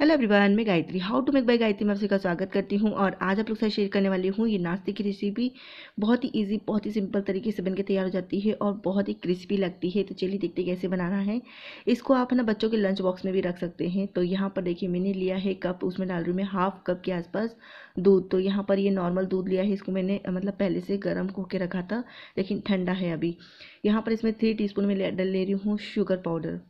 hello everyone मैं Gayatri how to make by Gayatri मैं आपका स्वागत करती हूँ और आज आप लोग साथ शेयर करने वाली हूँ ये नाश्ते की रेसिपी बहुत ही इजी बहुत ही सिंपल तरीके से बनके तैयार हो जाती है और बहुत ही क्रिस्पी लगती है तो चलिए देखते हैं कैसे बनाना है इसको आप है ना बच्चों के लंच बॉक्स में भी रख सकते हैं तो यहाँ पर देखिए मैंने लिया है कप उसमें डाल रही हूँ मैं हाफ कप के आसपास दूध तो यहाँ पर ये नॉर्मल दूध लिया है इसको मैंने मतलब पहले से गर्म होके रखा था लेकिन ठंडा है अभी यहाँ पर इसमें थ्री टी में ले रही हूँ शुगर पाउडर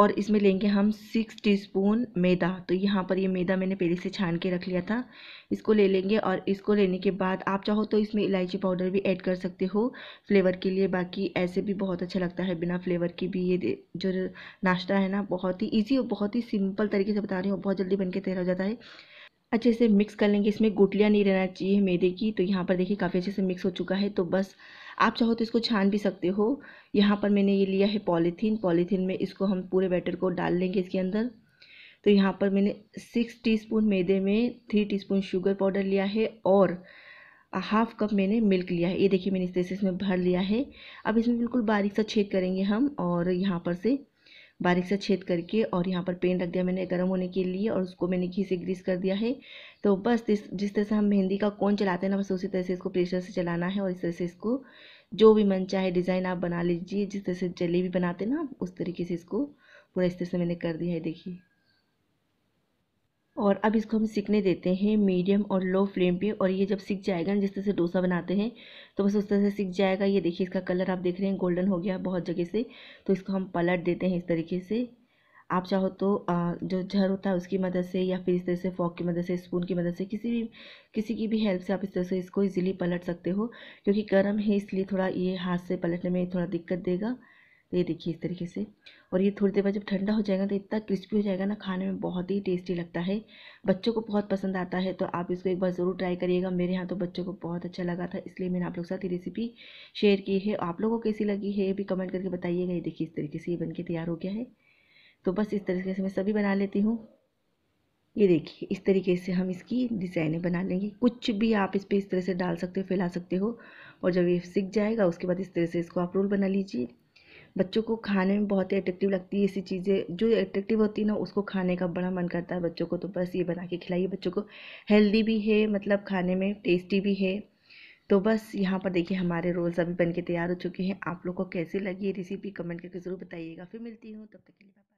और इसमें लेंगे हम सिक्स टीस्पून मैदा तो यहाँ पर ये मैदा मैंने पहले से छान के रख लिया था इसको ले लेंगे और इसको लेने के बाद आप चाहो तो इसमें इलायची पाउडर भी ऐड कर सकते हो फ्लेवर के लिए बाकी ऐसे भी बहुत अच्छा लगता है बिना फ्लेवर की भी ये जो नाश्ता है ना बहुत ही ईजी और बहुत ही सिंपल तरीके से बता रही हूँ बहुत जल्दी बन के तैयार हो जाता है अच्छे से मिक्स कर लेंगे इसमें गुटलियाँ नहीं रहना चाहिए मैदे की तो यहाँ पर देखिए काफ़ी अच्छे से मिक्स हो चुका है तो बस आप चाहो तो इसको छान भी सकते हो यहाँ पर मैंने ये लिया है पॉलीथीन पॉलीथीन में इसको हम पूरे बैटर को डाल लेंगे इसके अंदर तो यहाँ पर मैंने सिक्स टीस्पून मैदे में थ्री टीस्पून शुगर पाउडर लिया है और हाफ कप मैंने मिल्क लिया है ये देखिए मैंने इस तरह से इसमें भर लिया है अब इसमें बिल्कुल बारीक सा छेद करेंगे हम और यहाँ पर से बारीक सा छेद करके और यहाँ पर पेन रख दिया मैंने गर्म होने के लिए और उसको मैंने घी से ग्रीस कर दिया है तो बस जिस तरह से हम मेहंदी का कोन चलाते हैं ना बस उसी तरह से इसको प्रेशर से चलाना है और इस तरह से इसको जो भी मन चाहे डिज़ाइन आप बना लीजिए जिस तरह से जलेबी बनाते ना उस तरीके से इसको पूरा इस तरह से मैंने कर दिया है देखिए और अब इसको हम सीखने देते हैं मीडियम और लो फ्लेम पे और ये जब सीख जाएगा ना जिस तरह से डोसा बनाते हैं तो बस उस तरह से सीख जाएगा ये देखिए इसका कलर आप देख रहे हैं गोल्डन हो गया बहुत जगह से तो इसको हम पलट देते हैं इस तरीके से आप चाहो तो जो झर होता है उसकी मदद से या फिर इस तरह से फॉक की मदद से स्पून की मदद से किसी भी किसी की भी हेल्प से आप इस तरह से इसको ईज़िली पलट सकते हो क्योंकि गर्म है इसलिए थोड़ा ये हाथ से पलटने में थोड़ा दिक्कत देगा ये देखिए इस तरीके से और ये थोड़ी देर बाद जब ठंडा हो जाएगा तो इतना क्रिस्पी हो जाएगा ना खाने में बहुत ही टेस्टी लगता है बच्चों को बहुत पसंद आता है तो आप इसको एक बार ज़रूर ट्राई करिएगा मेरे यहाँ तो बच्चों को बहुत अच्छा लगा था इसलिए मैंने आप लोग साथ ये रेसिपी शेयर की है आप लोगों को कैसी लगी है ये भी कमेंट करके बताइएगा ये देखिए इस तरीके से ये बन तैयार हो गया है तो बस इस तरीके से मैं सभी बना लेती हूँ ये देखिए इस तरीके से हम इसकी डिज़ाइनें बना लेंगे कुछ भी आप इस पर इस तरह से डाल सकते हो फैला सकते हो और जब ये सीख जाएगा उसके बाद इस तरह से इसको आप रोल बना लीजिए बच्चों को खाने में बहुत ही अट्रेक्टिव लगती है ऐसी चीज़ें जो अट्रेक्टिव होती है ना उसको खाने का बड़ा मन करता है बच्चों को तो बस ये बना के खिलाइए बच्चों को हेल्दी भी है मतलब खाने में टेस्टी भी है तो बस यहाँ पर देखिए हमारे रोल्स अभी बन के तैयार हो चुके हैं आप लोग को कैसे लगी रेसिपी कमेंट करके ज़रूर बताइएगा फिर मिलती हूँ तब तक के लिए